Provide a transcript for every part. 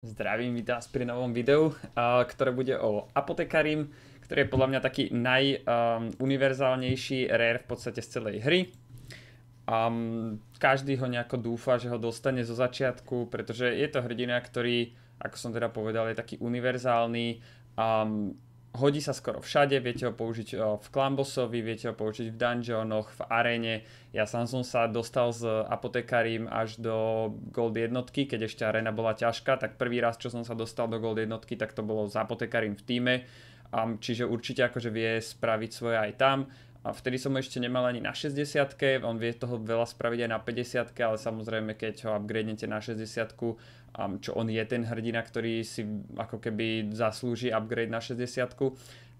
Zdravím, vítam vás pri novom videu, eh, ktoré bude o Apotekárim, ktorý je podľa mňa taký najuniverzálnejší ehm, um, rare v podstate z celej hry. Um, každý ho nejako dúfa, že ho dostane zo začiatku, pretože je to hrdina, ktorý, ako som teda povedal, je taký univerzálny. Um, hodí sa skoro všade, viete ho použiť eh, v Klambosovi, viete ho použiť v dungeonoch, v arene. Ja sám som sa dostal s apotekarím až do gold jednotky, keď ešte arena bola ťažká, tak prvý raz, čo som sa dostal do gold jednotky, tak to bolo s apotekarím v týme. čiže určite akože vie spraviť svoje aj tam a vtedy som ho ešte nemal ani na 60 on vie toho veľa spraviť aj na 50 ale samozrejme keď ho upgradenete na 60 čo on je ten hrdina, ktorý si ako keby zaslúži upgrade na 60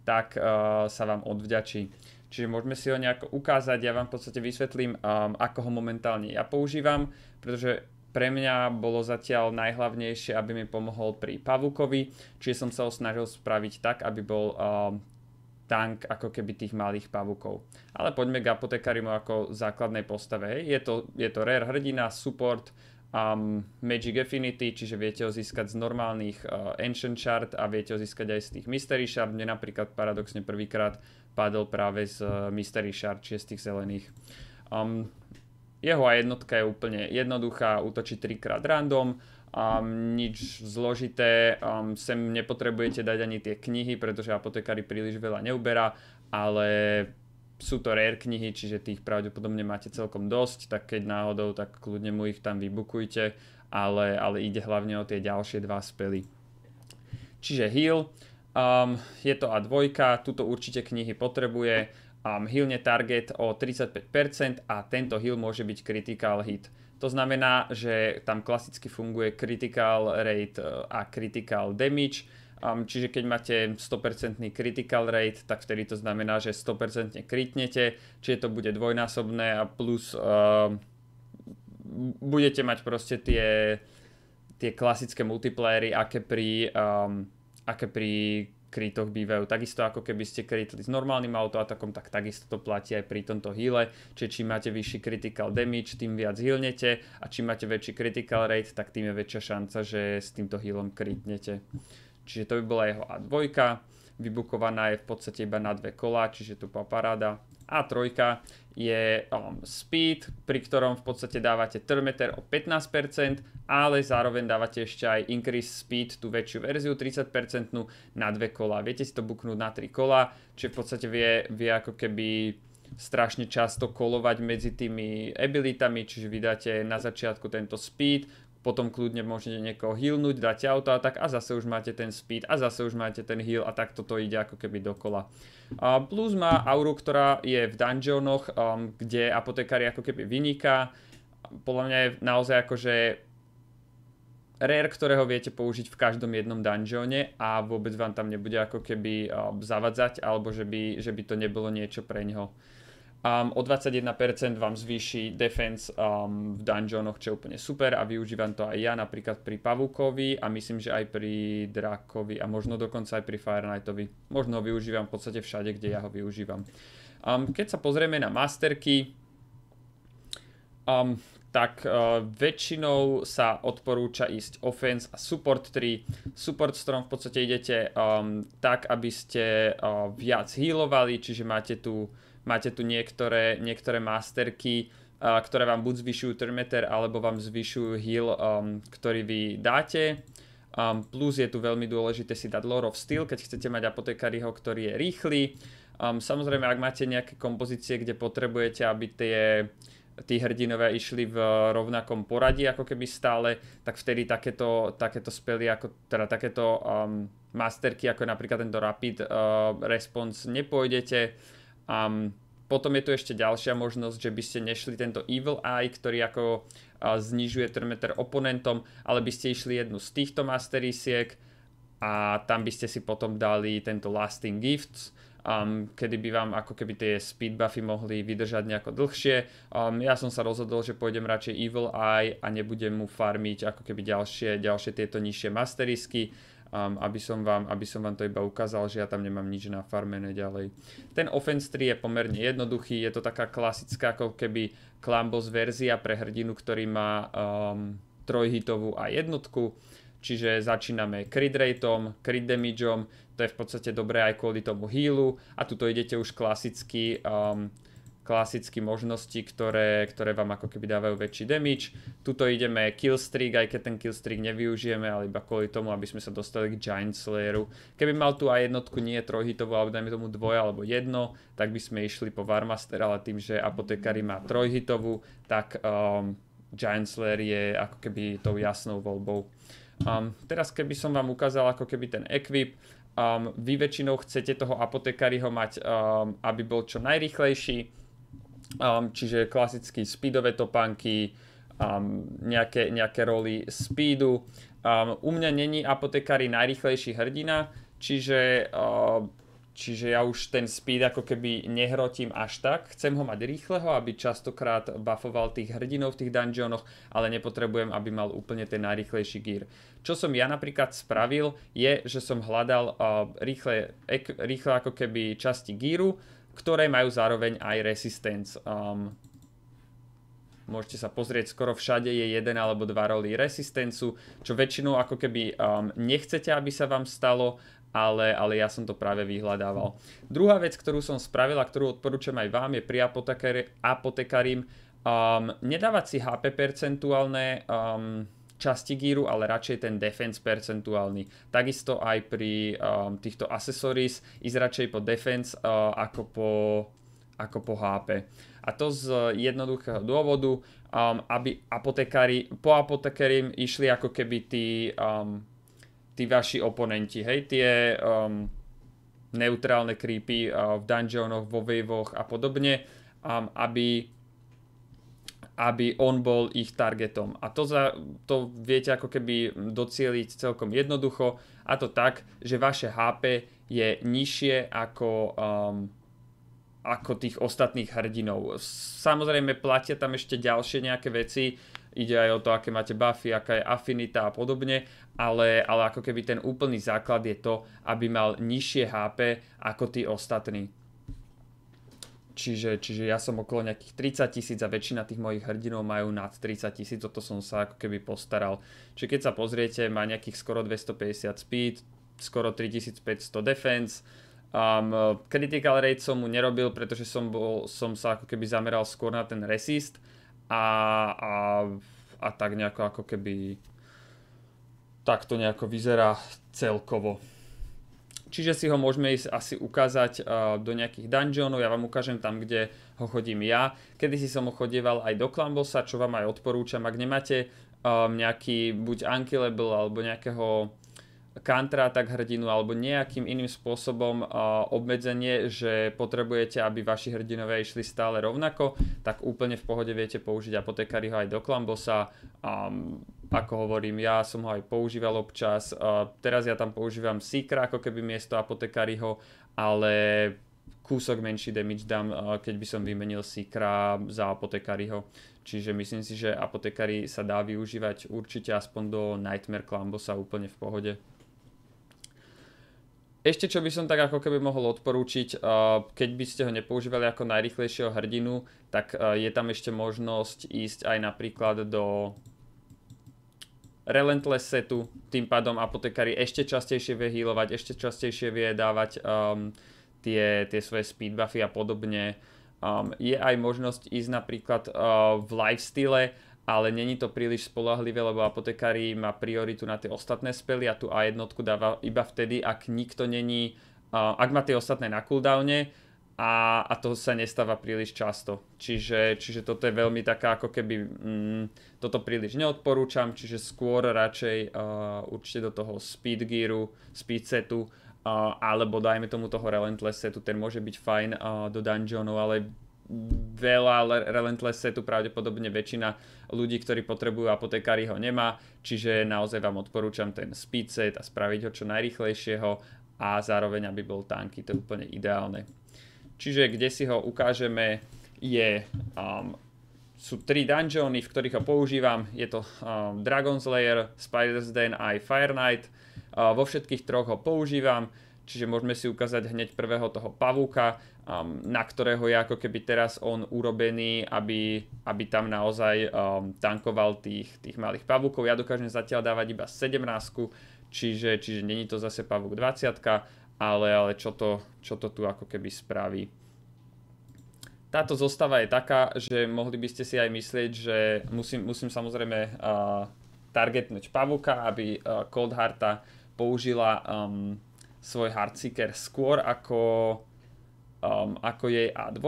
tak uh, sa vám odvďačí. Čiže môžeme si ho nejako ukázať, ja vám v podstate vysvetlím, um, ako ho momentálne ja používam, pretože pre mňa bolo zatiaľ najhlavnejšie, aby mi pomohol pri pavukovi, čiže som sa ho snažil spraviť tak, aby bol um, tank ako keby tých malých pavukov. Ale poďme k apotekarimu ako základnej postave. Je to, je to rare hrdina, support, um, Magic Affinity, čiže viete ho získať z normálnych uh, Ancient Shard a viete ho získať aj z tých Mystery Shard. Mne napríklad paradoxne prvýkrát padol práve z uh, Mystery Shard, čiže z tých zelených. Um, jeho jednotka je úplne jednoduchá, útočí trikrát random, um, nič zložité, um, sem nepotrebujete dať ani tie knihy, pretože apotekári príliš veľa neuberá, ale sú to rare knihy, čiže tých pravdepodobne máte celkom dosť, tak keď náhodou, tak kľudne mu ich tam vybukujte, ale, ale ide hlavne o tie ďalšie dva spely. Čiže heal, um, je to A2, tuto určite knihy potrebuje, um, healne target o 35% a tento heal môže byť critical hit. To znamená, že tam klasicky funguje critical rate e, a critical damage. Um, čiže keď máte 100% critical rate, tak vtedy to znamená, že 100% kritnete, čiže to bude dvojnásobné a plus uh, budete mať proste tie, tie klasické multiplayery, aké pri, um, aké pri krytoch bývajú. Takisto ako keby ste krytli s normálnym autoatakom, tak takisto to platí aj pri tomto heale. Čiže čím máte vyšší critical damage, tým viac healnete a čím máte väčší critical rate, tak tým je väčšia šanca, že s týmto healom krytnete. Čiže to by bola jeho A2. Vybukovaná je v podstate iba na dve kola, čiže tu paparáda a trojka je um, speed, pri ktorom v podstate dávate termeter o 15%, ale zároveň dávate ešte aj increase speed, tú väčšiu verziu 30% na dve kola. Viete si to buknúť na tri kola, čiže v podstate vie, vie ako keby strašne často kolovať medzi tými abilitami, čiže vydáte na začiatku tento speed, potom kľudne môžete niekoho healnúť, dať auto a tak a zase už máte ten speed a zase už máte ten heal a tak toto ide ako keby dokola. A plus má auru, ktorá je v dungeonoch, um, kde apotekári ako keby vyniká. Podľa mňa je naozaj akože rare, ktorého viete použiť v každom jednom dungeone a vôbec vám tam nebude ako keby uh, zavadzať alebo že by, že by to nebolo niečo pre neho. Um, o 21% vám zvýši defense um, v dungeonoch, čo je úplne super a využívam to aj ja napríklad pri Pavúkovi a myslím, že aj pri Drakovi a možno dokonca aj pri Fire Knightovi. Možno ho využívam v podstate všade, kde ja ho využívam. Um, keď sa pozrieme na masterky, um, tak uh, väčšinou sa odporúča ísť offense a support 3. Support, s ktorom v podstate idete um, tak, aby ste uh, viac healovali, čiže máte tu Máte tu niektoré, niektoré masterky, uh, ktoré vám buď zvyšujú termeter, alebo vám zvyšujú heal, um, ktorý vy dáte. Um, plus je tu veľmi dôležité si dať Lore of Steel, keď chcete mať apotekariho, ktorý je rýchly. Um, samozrejme, ak máte nejaké kompozície, kde potrebujete, aby tie tí hrdinové išli v rovnakom poradí ako keby stále, tak vtedy takéto, takéto spely, ako, teda takéto um, masterky ako napríklad tento Rapid uh, Response nepôjdete. Um, potom je tu ešte ďalšia možnosť, že by ste nešli tento Evil Eye, ktorý ako uh, znižuje turmeter oponentom, ale by ste išli jednu z týchto masterisiek a tam by ste si potom dali tento Lasting Gifts, um, kedy by vám ako keby tie speed buffy mohli vydržať nejako dlhšie. Um, ja som sa rozhodol, že pôjdem radšej Evil Eye a nebudem mu farmiť ako keby ďalšie, ďalšie tieto nižšie masterisky um, aby, som vám, aby som vám to iba ukázal, že ja tam nemám nič na farme ďalej. Ten Offense 3 je pomerne jednoduchý, je to taká klasická ako keby Klambos verzia pre hrdinu, ktorý má um, trojhitovú a jednotku, čiže začíname crit rateom, crit damageom, to je v podstate dobré aj kvôli tomu healu a tuto idete už klasicky um, klasicky možnosti, ktoré, ktoré vám ako keby dávajú väčší damage. Tuto ideme killstreak, aj keď ten killstreak nevyužijeme, ale iba kvôli tomu, aby sme sa dostali k Giant Slayeru. Keby mal tu aj jednotku, nie trojhitovú, alebo dajme tomu dvoje alebo jedno, tak by sme išli po Varmaster, ale tým, že apotekári má trojhitovú, tak um, Giant Slayer je ako keby tou jasnou voľbou. Um, teraz keby som vám ukázal ako keby ten equip, um, vy väčšinou chcete toho apotekáriho mať, um, aby bol čo najrychlejší, Um, čiže klasicky speedové topánky, um, nejaké, nejaké roly speedu. Um, u mňa není apotekári najrychlejší hrdina, čiže, um, čiže ja už ten speed ako keby nehrotím až tak. Chcem ho mať rýchleho, aby častokrát buffoval tých hrdinov v tých dungeonoch, ale nepotrebujem, aby mal úplne ten najrychlejší gear. Čo som ja napríklad spravil, je, že som hľadal uh, rýchle, ek, rýchle ako keby časti gíru, ktoré majú zároveň aj resistance. Um, môžete sa pozrieť, skoro všade je jeden alebo dva roly resistencu, čo väčšinou ako keby um, nechcete, aby sa vám stalo, ale, ale ja som to práve vyhľadával. Druhá vec, ktorú som spravil, a ktorú odporúčam aj vám, je pri apotekárim um, nedávať si HP percentuálne um, časti gíru, ale radšej ten defense percentuálny. Takisto aj pri um, týchto accessories ísť radšej po defense uh, ako, po, ako po HP. A to z jednoduchého dôvodu, um, aby apotekári, po apotekári išli ako keby tí, um, tí vaši oponenti, hej, tie um, neutrálne creepy uh, v dungeonoch, vo wave a podobne, um, aby aby on bol ich targetom. A to, za, to viete ako keby docieliť celkom jednoducho a to tak, že vaše HP je nižšie ako, um, ako tých ostatných hrdinov. Samozrejme platia tam ešte ďalšie nejaké veci, ide aj o to, aké máte buffy, aká je afinita a podobne, ale, ale ako keby ten úplný základ je to, aby mal nižšie HP ako tí ostatní. Čiže, čiže ja som okolo nejakých 30 tisíc a väčšina tých mojich hrdinov majú nad 30 tisíc, o to som sa ako keby postaral. Čiže keď sa pozriete, má nejakých skoro 250 speed, skoro 3500 defense, um, critical rate som mu nerobil, pretože som, bol, som sa ako keby zameral skôr na ten resist a, a, a tak nejako ako keby tak to nejako vyzerá celkovo. Čiže si ho môžeme ísť asi ukázať uh, do nejakých dungeonov, ja vám ukážem tam, kde ho chodím ja. Kedy si som ho chodieval aj do Klambosa, čo vám aj odporúčam, ak nemáte um, nejaký buď Unkillable alebo nejakého kantra tak hrdinu alebo nejakým iným spôsobom uh, obmedzenie, že potrebujete, aby vaši hrdinové išli stále rovnako, tak úplne v pohode viete použiť ho aj do klambosa. Um, ako hovorím, ja som ho aj používal občas. Uh, teraz ja tam používam Seekra ako keby miesto apotekáriho, ale kúsok menší damage dám, uh, keď by som vymenil Seekra za apotekáriho. Čiže myslím si, že apotekári sa dá využívať určite aspoň do Nightmare Klambosa úplne v pohode. Ešte čo by som tak ako keby mohol odporúčiť, keď by ste ho nepoužívali ako najrychlejšieho hrdinu, tak je tam ešte možnosť ísť aj napríklad do Relentless setu, tým pádom apotekári ešte častejšie vie healovať, ešte častejšie vie dávať um, tie, tie svoje speed buffy a podobne. Um, je aj možnosť ísť napríklad uh, v lifestyle ale není to príliš spolahlivé, lebo apotekári má prioritu na tie ostatné spely a tu A1 dáva iba vtedy, ak nikto není, ak má tie ostatné na cooldowne a, a to sa nestáva príliš často. Čiže, čiže toto je veľmi taká ako keby, mm, toto príliš neodporúčam, čiže skôr radšej uh, určite do toho speed gearu, speed setu, uh, alebo dajme tomu toho relentless setu, ten môže byť fajn uh, do Dungeonu, ale veľa Relentless setu pravdepodobne väčšina ľudí, ktorí potrebujú apotekári ho nemá, čiže naozaj vám odporúčam ten speed set a spraviť ho čo najrychlejšieho a zároveň aby bol tanky, to je úplne ideálne. Čiže kde si ho ukážeme je, um, sú tri dungeony, v ktorých ho používam, je to um, Dragon's Lair, Spider's Den a aj Fire Knight. Uh, vo všetkých troch ho používam čiže môžeme si ukázať hneď prvého toho pavúka, um, na ktorého je ako keby teraz on urobený, aby, aby tam naozaj um, tankoval tých, tých malých pavúkov. Ja dokážem zatiaľ dávať iba 17, čiže, čiže není to zase pavúk 20, ale, ale čo, to, čo to tu ako keby spraví. Táto zostava je taká, že mohli by ste si aj myslieť, že musím, musím samozrejme uh, targetnúť pavuka, aby uh, Harta použila um, svoj Hardseeker skôr ako, um, ako jej A2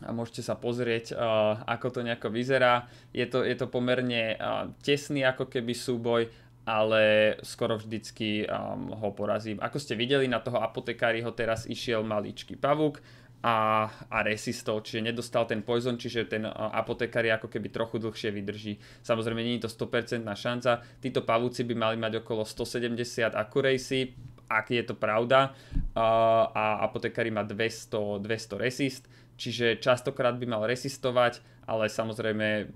a môžete sa pozrieť, uh, ako to nejako vyzerá. Je to, je to pomerne uh, tesný ako keby súboj, ale skoro vždycky um, ho porazím. Ako ste videli, na toho apotekári ho teraz išiel maličký pavúk, a, a resistov, čiže nedostal ten poison, čiže ten apotekár ako keby trochu dlhšie vydrží. Samozrejme, nie je to 100% šanca. Títo pavúci by mali mať okolo 170 accuracy, ak je to pravda, a apotekári má 200, 200 resist, čiže častokrát by mal resistovať, ale samozrejme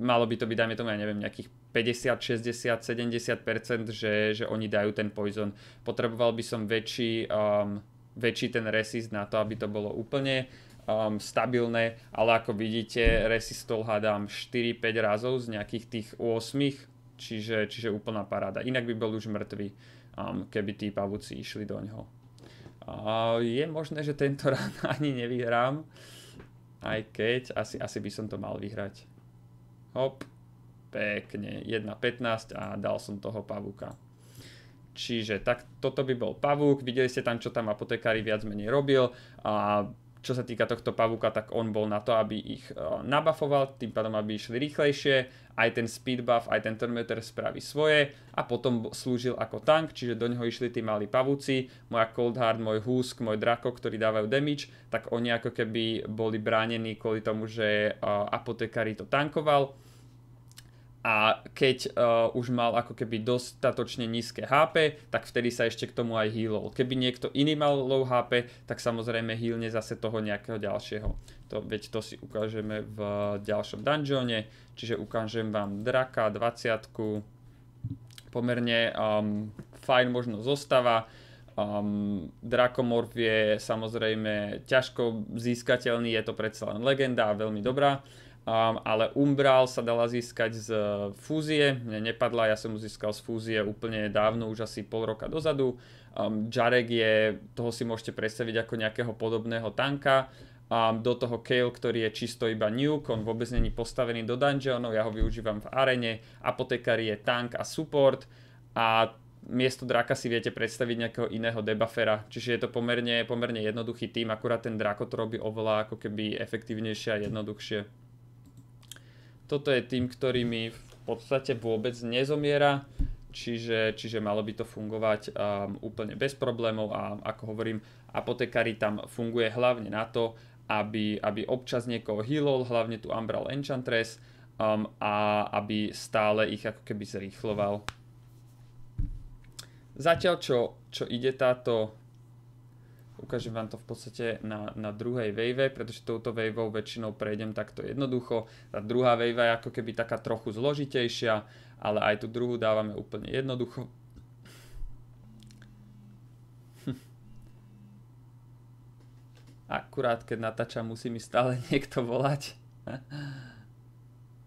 malo by to byť, dajme tomu, ja neviem, nejakých 50, 60, 70%, že, že oni dajú ten poison. Potreboval by som väčší um, väčší ten resist na to, aby to bolo úplne um, stabilné, ale ako vidíte, resistol hádam 4-5 razov z nejakých tých 8, čiže, čiže úplná paráda. Inak by bol už mŕtvy, um, keby tí pavúci išli do ňoho. Uh, je možné, že tento rán ani nevyhrám, aj keď asi, asi by som to mal vyhrať. Hop, pekne, 1.15 a dal som toho pavúka. Čiže tak, toto by bol pavúk, videli ste tam, čo tam apotekári viac menej robil a čo sa týka tohto pavúka, tak on bol na to, aby ich e, nabafoval, tým pádom, aby išli rýchlejšie, aj ten speed buff, aj ten termometer spraví svoje a potom slúžil ako tank, čiže do neho išli tí malí pavúci, moja Hard, môj húsk, môj drako, ktorí dávajú damage, tak oni ako keby boli bránení kvôli tomu, že e, apotekári to tankoval a keď uh, už mal ako keby dostatočne nízke HP, tak vtedy sa ešte k tomu aj healol. Keby niekto iný mal low HP, tak samozrejme healne zase toho nejakého ďalšieho. To, veď to si ukážeme v ďalšom dungeone, čiže ukážem vám draka, 20 pomerne um, fajn možno zostava. Um, Drakomorf je samozrejme ťažko získateľný, je to predsa len legenda a veľmi dobrá. Um, ale Umbral sa dala získať z e, fúzie, mne nepadla, ja som ju získal z fúzie úplne dávno, už asi pol roka dozadu. Um, Jarek je, toho si môžete predstaviť ako nejakého podobného tanka. Um, do toho Kale, ktorý je čisto iba nuke, on vôbec není postavený do dungeonov, ja ho využívam v arene. Apotekári je tank a support a miesto draka si viete predstaviť nejakého iného debuffera, čiže je to pomerne, pomerne jednoduchý tým, akurát ten drako to robí oveľa ako keby efektívnejšie a jednoduchšie toto je tým, ktorý mi v podstate vôbec nezomiera, čiže, čiže malo by to fungovať um, úplne bez problémov a ako hovorím, apotekári tam funguje hlavne na to, aby, aby občas niekoho healol, hlavne tu Umbral Enchantress um, a aby stále ich ako keby zrýchloval. Zatiaľ čo, čo ide táto Ukážem vám to v podstate na, na druhej wave, pretože touto wave väčšinou prejdem takto jednoducho. Tá druhá wave je ako keby taká trochu zložitejšia, ale aj tú druhú dávame úplne jednoducho. Akurát keď natáčam, musí mi stále niekto volať.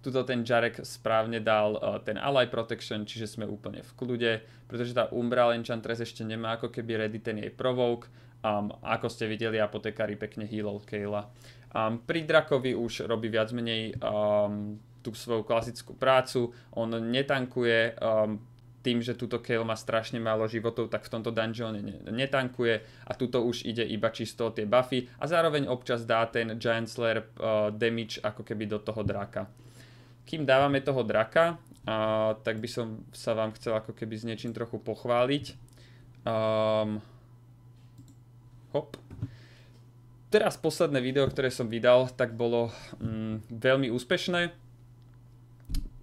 Tuto ten Jarek správne dal uh, ten Ally Protection, čiže sme úplne v kľude, pretože tá Umbral Enchantress ešte nemá ako keby ready ten jej provoke, Um, ako ste videli, apotekári pekne healol Kayla. Um, pri Drakovi už robí viac menej um, tú svoju klasickú prácu, on netankuje, um, tým, že túto Kale má strašne málo životov, tak v tomto dungeone netankuje a túto už ide iba čisto o tie buffy a zároveň občas dá ten Giant Slayer uh, damage ako keby do toho draka. Kým dávame toho draka, uh, tak by som sa vám chcel ako keby s niečím trochu pochváliť. Um, Hop. Teraz posledné video, ktoré som vydal, tak bolo mm, veľmi úspešné.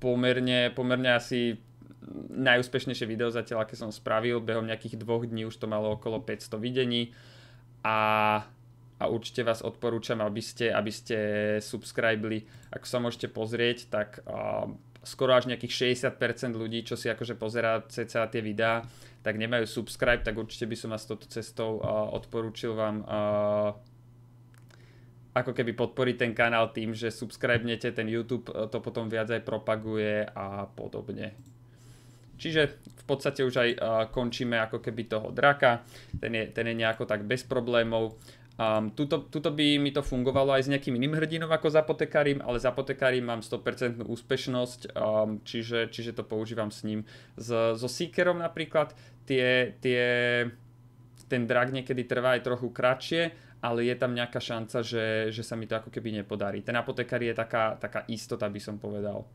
Pomerne, pomerne asi najúspešnejšie video zatiaľ, aké som spravil. Behom nejakých dvoch dní už to malo okolo 500 videní. A a určite vás odporúčam, aby ste, aby ste subscribili. Ak sa môžete pozrieť, tak uh, skoro až nejakých 60% ľudí, čo si akože pozerá cca tie videá, tak nemajú subscribe, tak určite by som vás touto cestou uh, odporúčil vám uh, ako keby podporiť ten kanál tým, že subscribenete, ten YouTube e, to potom viac aj propaguje a podobne. Čiže v podstate už aj uh, končíme ako keby toho draka, ten je, ten je nejako tak bez problémov. Um, tuto, tuto by mi to fungovalo aj s nejakým iným hrdinom ako zapotekarím, ale zapotekarím mám 100% úspešnosť, um, čiže, čiže to používam s ním. S, so Seekerom napríklad tie, tie, ten drag niekedy trvá aj trochu kratšie, ale je tam nejaká šanca, že, že sa mi to ako keby nepodarí. Ten apotekár je taká, taká istota, by som povedal.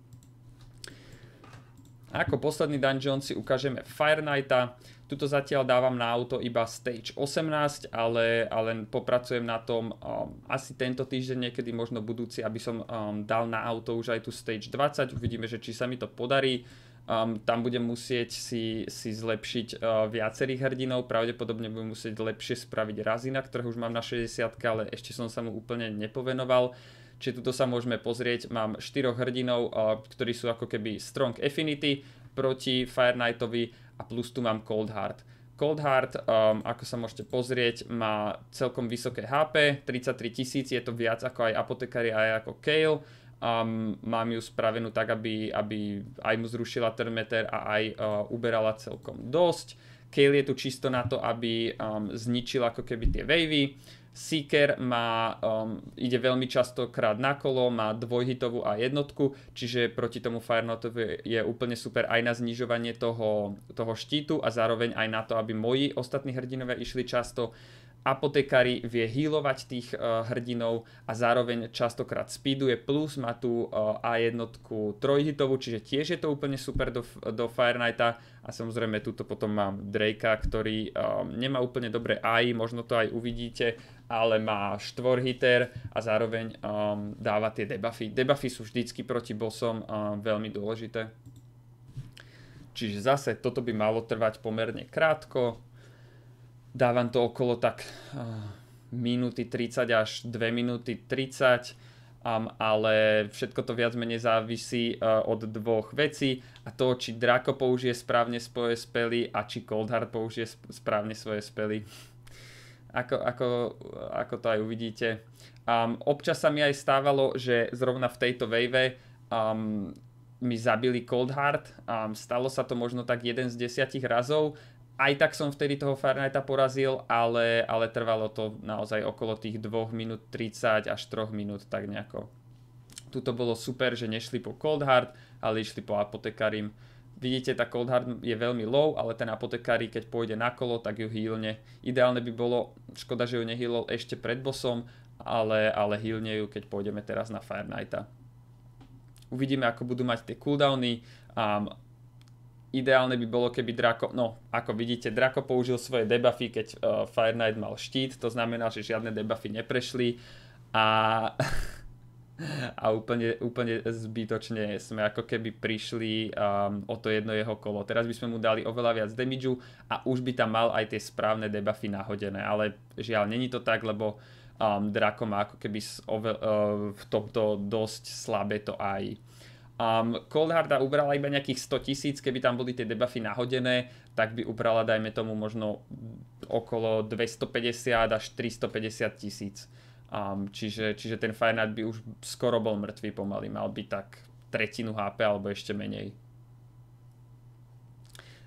Ako posledný dungeon si ukážeme Fire Knighta. Tuto zatiaľ dávam na auto iba stage 18, ale, ale popracujem na tom um, asi tento týždeň, niekedy možno budúci, aby som um, dal na auto už aj tu stage 20. Uvidíme, že či sa mi to podarí. Um, tam budem musieť si, si zlepšiť uh, viacerých hrdinov, pravdepodobne budem musieť lepšie spraviť Razina, ktorého už mám na 60, ale ešte som sa mu úplne nepovenoval. Čiže tuto sa môžeme pozrieť, mám 4 hrdinov, uh, ktorí sú ako keby strong affinity proti Fire Knightovi a plus tu mám Cold Hard. Cold Hard, um, ako sa môžete pozrieť, má celkom vysoké HP, 33 tisíc, je to viac ako aj apotekári, aj ako Kale. Um, mám ju spravenú tak, aby, aby aj mu zrušila termeter a aj uh, uberala celkom dosť. Kale je tu čisto na to, aby um, zničil ako keby tie wavy. Seeker má, um, ide veľmi častokrát na kolo, má dvojhitovú a jednotku, čiže proti tomu Firenotovi je úplne super aj na znižovanie toho, toho štítu a zároveň aj na to, aby moji ostatní hrdinové išli často apotekári vie healovať tých uh, hrdinov a zároveň častokrát speeduje, plus má tu uh, eh, A1 trojhitovú, čiže tiež je to úplne super do, do Fire Knighta a samozrejme tuto potom mám Drakea, ktorý um, nemá úplne dobré AI, možno to aj uvidíte, ale má štvorhiter a zároveň um, dáva tie debuffy. Debuffy sú vždycky proti bossom um, veľmi dôležité. Čiže zase toto by malo trvať pomerne krátko, dávam to okolo tak uh, minúty 30 až 2 minúty 30, um, ale všetko to viac menej závisí uh, od dvoch vecí a to, či Draco použije správne svoje spely a či Coldheart použije správne svoje spely. Ako, ako, ako to aj uvidíte. Um, občas sa mi aj stávalo, že zrovna v tejto wave um, mi zabili Coldheart. Um, stalo sa to možno tak jeden z desiatich razov aj tak som vtedy toho Fahrenheita porazil, ale, ale trvalo to naozaj okolo tých 2 minút 30 až 3 minút tak nejako. Tuto bolo super, že nešli po Cold Hard, ale išli po Apotekarim. Vidíte, tá Cold Hard je veľmi low, ale ten apotekári, keď pôjde na kolo, tak ju hýlne. Ideálne by bolo, škoda, že ju nehýlol ešte pred bosom, ale, ale hýlne ju, keď pôjdeme teraz na Fahrenheita. Uvidíme, ako budú mať tie cooldowny. Um, ideálne by bolo, keby Draco, no ako vidíte, Draco použil svoje debuffy, keď uh, Fire Knight mal štít, to znamená, že žiadne debuffy neprešli a, a úplne, úplne zbytočne sme ako keby prišli um, o to jedno jeho kolo. Teraz by sme mu dali oveľa viac damage a už by tam mal aj tie správne debuffy nahodené, ale žiaľ, není to tak, lebo um, Draco má ako keby ove, uh, v tomto dosť slabé to aj Um, Kolharda ubrala iba nejakých 100 tisíc, keby tam boli tie debuffy nahodené, tak by ubrala, dajme tomu, možno okolo 250 až 350 tisíc. Um, čiže, čiže ten Fire Knight by už skoro bol mŕtvý pomaly, mal by tak tretinu HP alebo ešte menej.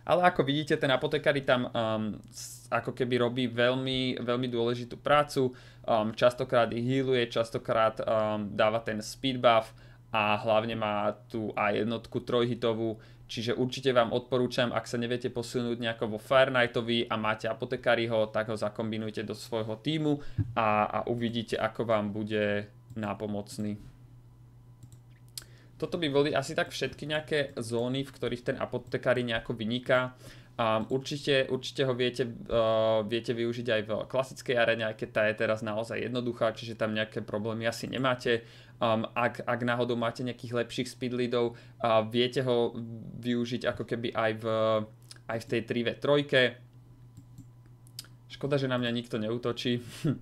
Ale ako vidíte, ten apotekári tam um, ako keby robí veľmi, veľmi dôležitú prácu, um, častokrát ich healuje, častokrát um, dáva ten speed buff, a hlavne má tu aj jednotku trojhitovú, čiže určite vám odporúčam, ak sa neviete posunúť nejako vo Fahrenheitovi a máte apotekáriho, tak ho zakombinujte do svojho týmu a, a uvidíte, ako vám bude nápomocný. Toto by boli asi tak všetky nejaké zóny, v ktorých ten apotekári nejako vyniká. Um, určite, určite ho viete, uh, viete využiť aj v klasickej arene, aj keď tá je teraz naozaj jednoduchá, čiže tam nejaké problémy asi nemáte. Um, ak, ak náhodou máte nejakých lepších speed leadov, uh, viete ho využiť ako keby aj v, aj v tej 3v3. Škoda, že na mňa nikto neutočí.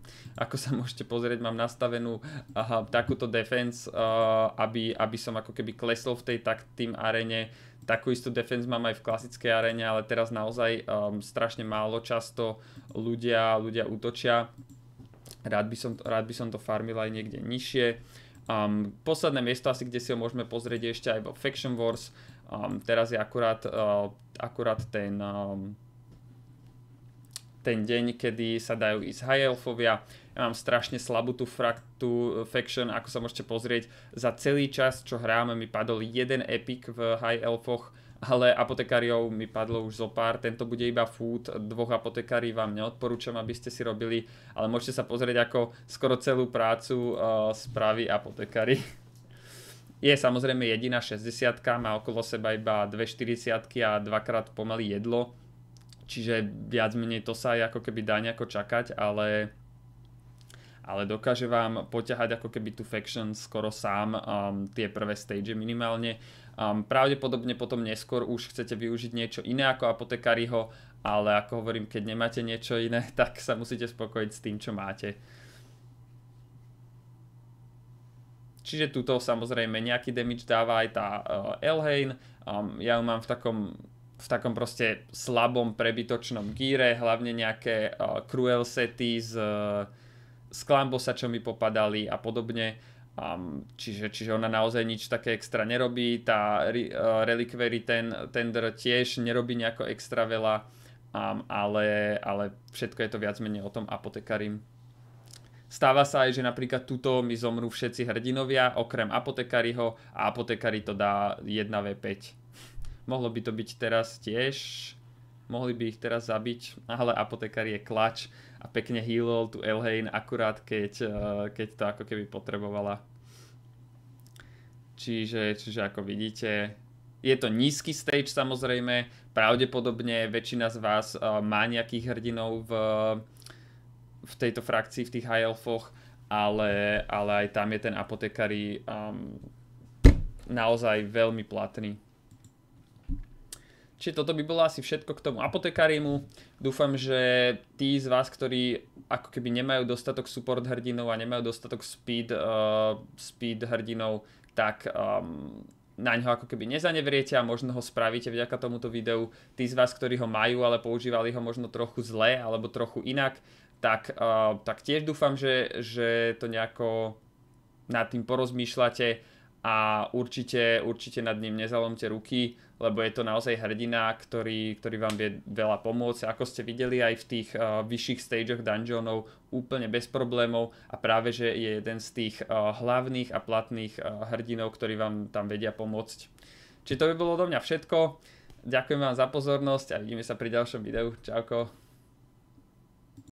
ako sa môžete pozrieť, mám nastavenú aha, takúto defense, uh, aby, aby som ako keby klesol v tej tak tým arene Takú istú defense mám aj v klasickej aréne, ale teraz naozaj um, strašne málo často ľudia, ľudia útočia. Rád by, som, rád by som to farmil aj niekde nižšie. Um, posledné miesto asi, kde si ho môžeme pozrieť ešte aj vo Faction Wars. Um, teraz je akurát, uh, akurát ten um, ten deň, kedy sa dajú ísť high elfovia. Ja mám strašne slabú tú fraktu eh, faction, ako sa môžete pozrieť. Za celý čas, čo hráme, mi padol jeden epic v high elfoch, ale apotekáriou mi padlo už zo pár. Tento bude iba food, dvoch apotekári vám neodporúčam, aby ste si robili, ale môžete sa pozrieť, ako skoro celú prácu uh, spraví apotekári. Je samozrejme jediná 60 má okolo seba iba dve 40 a dvakrát pomaly jedlo Čiže viac menej to sa aj ako keby dá nejako čakať, ale, ale dokáže vám poťahať ako keby tu faction skoro sám um, tie prvé stage minimálne. Um, pravdepodobne potom neskôr už chcete využiť niečo iné ako apotekariho, ale ako hovorím, keď nemáte niečo iné, tak sa musíte spokojiť s tým, čo máte. Čiže tuto samozrejme nejaký damage dáva aj tá uh, Elhane, um, ja ju mám v takom v takom proste slabom prebytočnom gíre, hlavne nejaké uh, cruel sety s, uh, s klambosačom mi popadali a podobne. Um, čiže, čiže ona naozaj nič také extra nerobí, tá uh, eh, Reliquary ten, tender tiež nerobí nejako extra veľa, um, ale, ale všetko je to viac menej o tom apotekarim. Stáva sa aj, že napríklad tuto mi zomrú všetci hrdinovia, okrem apotekariho, a apotekari to dá 1v5. Mohlo by to byť teraz tiež, mohli by ich teraz zabiť, ale apotekár je klač a pekne healol tu Elhain akurát keď, eh, keď to ako keby potrebovala. Čiže, čiže ako vidíte, je to nízky stage samozrejme, pravdepodobne väčšina z vás eh, má nejakých hrdinov v, v tejto frakcii, v tých high elfoch, ale, ale aj tam je ten apotekári um, naozaj veľmi platný. Čiže toto by bolo asi všetko k tomu apotekárimu. Dúfam, že tí z vás, ktorí ako keby nemajú dostatok support hrdinov a nemajú dostatok speed, uh, speed hrdinov, tak um, na ňo ako keby nezanevriete a možno ho spravíte vďaka tomuto videu. Tí z vás, ktorí ho majú, ale používali ho možno trochu zle alebo trochu inak, tak, uh, tak tiež dúfam, že, že to nejako nad tým porozmýšľate a určite, určite nad ním nezalomte ruky, lebo je to naozaj hrdina, ktorý, ktorý vám vie veľa pomôcť. Ako ste videli aj v tých uh, vyšších stageoch dungeonov, úplne bez problémov a práve, že je jeden z tých uh, hlavných a platných uh, hrdinov, ktorí vám tam vedia pomôcť. Čiže to by bolo do mňa všetko. Ďakujem vám za pozornosť a vidíme sa pri ďalšom videu. Čauko.